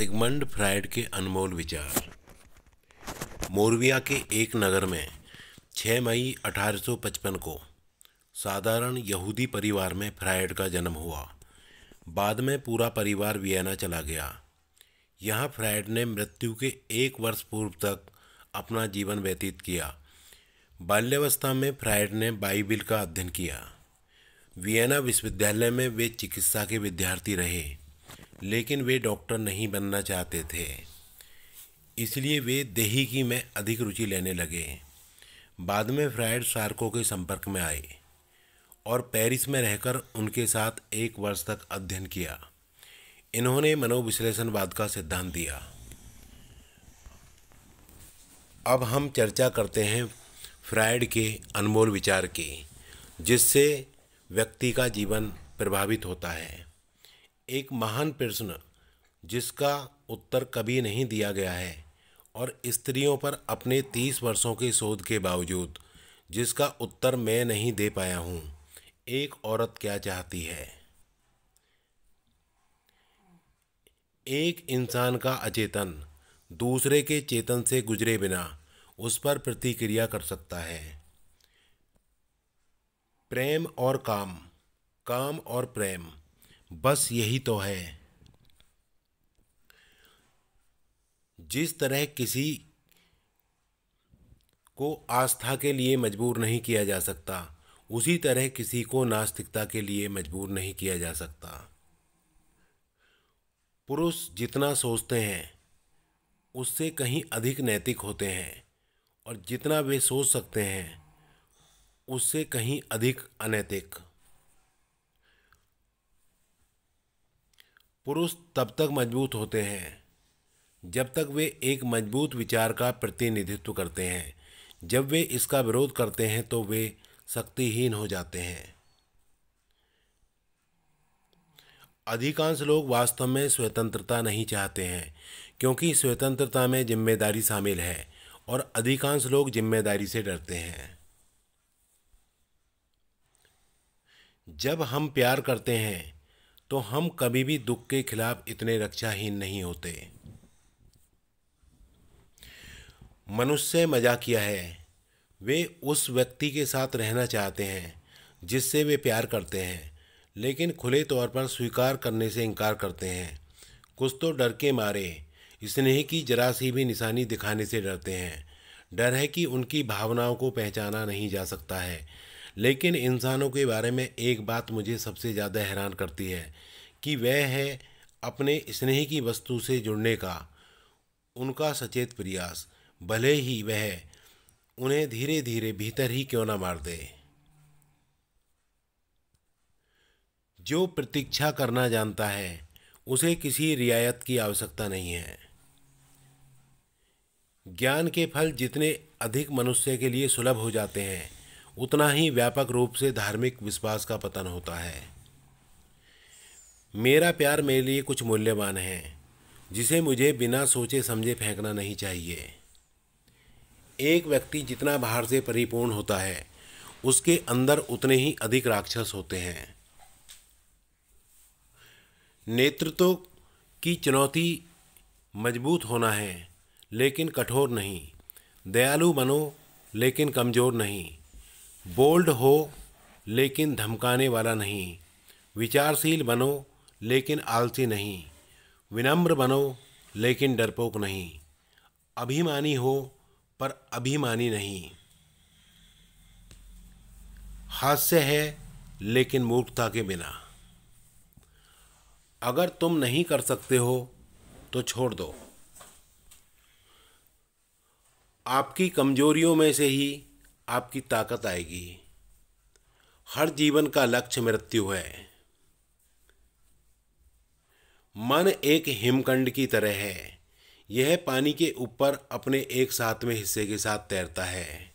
Sigmund Freud के अनमोल विचार मोरविया के एक नगर में 6 मई 1855 को साधारण यहूदी परिवार में फ्राइड का जन्म हुआ बाद में पूरा परिवार वियना चला गया यहाँ फ्राइड ने मृत्यु के एक वर्ष पूर्व तक अपना जीवन व्यतीत किया बाल्यावस्था में फ्राइड ने बाइबिल का अध्ययन किया वियना विश्वविद्यालय में वे चिकित्सा के विद्यार्थी रहे लेकिन वे डॉक्टर नहीं बनना चाहते थे इसलिए वे देही की में अधिक रुचि लेने लगे बाद में फ्रायड सार्को के संपर्क में आए और पेरिस में रहकर उनके साथ एक वर्ष तक अध्ययन किया इन्होंने मनोविश्लेषणवाद का सिद्धांत दिया अब हम चर्चा करते हैं फ्रायड के अनमोल विचार की जिससे व्यक्ति का जीवन प्रभावित होता है एक महान प्रश्न जिसका उत्तर कभी नहीं दिया गया है और स्त्रियों पर अपने तीस वर्षों के शोध के बावजूद जिसका उत्तर मैं नहीं दे पाया हूँ एक औरत क्या चाहती है एक इंसान का अचेतन दूसरे के चेतन से गुजरे बिना उस पर प्रतिक्रिया कर सकता है प्रेम और काम काम और प्रेम बस यही तो है जिस तरह किसी को आस्था के लिए मजबूर नहीं किया जा सकता उसी तरह किसी को नास्तिकता के लिए मजबूर नहीं किया जा सकता पुरुष जितना सोचते हैं उससे कहीं अधिक नैतिक होते हैं और जितना वे सोच सकते हैं उससे कहीं अधिक अनैतिक पुरुष तब तक मजबूत होते हैं जब तक वे एक मजबूत विचार का प्रतिनिधित्व करते हैं जब वे इसका विरोध करते हैं तो वे शक्तिहीन हो जाते हैं अधिकांश लोग वास्तव में स्वतंत्रता नहीं चाहते हैं क्योंकि स्वतंत्रता में जिम्मेदारी शामिल है और अधिकांश लोग जिम्मेदारी से डरते हैं जब हम प्यार करते हैं तो हम कभी भी दुख के खिलाफ इतने रक्षाहीन नहीं होते मनुष्य किया है वे उस व्यक्ति के साथ रहना चाहते हैं जिससे वे प्यार करते हैं लेकिन खुले तौर पर स्वीकार करने से इनकार करते हैं कुछ तो डर के मारे स्नेह की जरा सी भी निशानी दिखाने से डरते हैं डर है कि उनकी भावनाओं को पहचाना नहीं जा सकता है लेकिन इंसानों के बारे में एक बात मुझे सबसे ज़्यादा हैरान करती है कि वह है अपने स्नेह की वस्तु से जुड़ने का उनका सचेत प्रयास भले ही वह उन्हें धीरे धीरे भीतर ही क्यों ना मार दे जो प्रतीक्षा करना जानता है उसे किसी रियायत की आवश्यकता नहीं है ज्ञान के फल जितने अधिक मनुष्य के लिए सुलभ हो जाते हैं उतना ही व्यापक रूप से धार्मिक विश्वास का पतन होता है मेरा प्यार मेरे लिए कुछ मूल्यवान है जिसे मुझे बिना सोचे समझे फेंकना नहीं चाहिए एक व्यक्ति जितना बाहर से परिपूर्ण होता है उसके अंदर उतने ही अधिक राक्षस होते हैं नेतृत्व की चुनौती मजबूत होना है लेकिन कठोर नहीं दयालु बनो लेकिन कमज़ोर नहीं बोल्ड हो लेकिन धमकाने वाला नहीं विचारशील बनो लेकिन आलसी नहीं विनम्र बनो लेकिन डरपोक नहीं अभिमानी हो पर अभिमानी नहीं हास्य है लेकिन मूर्खता के बिना अगर तुम नहीं कर सकते हो तो छोड़ दो आपकी कमजोरियों में से ही आपकी ताकत आएगी हर जीवन का लक्ष्य मृत्यु है मन एक हिमखंड की तरह है यह पानी के ऊपर अपने एक साथ में हिस्से के साथ तैरता है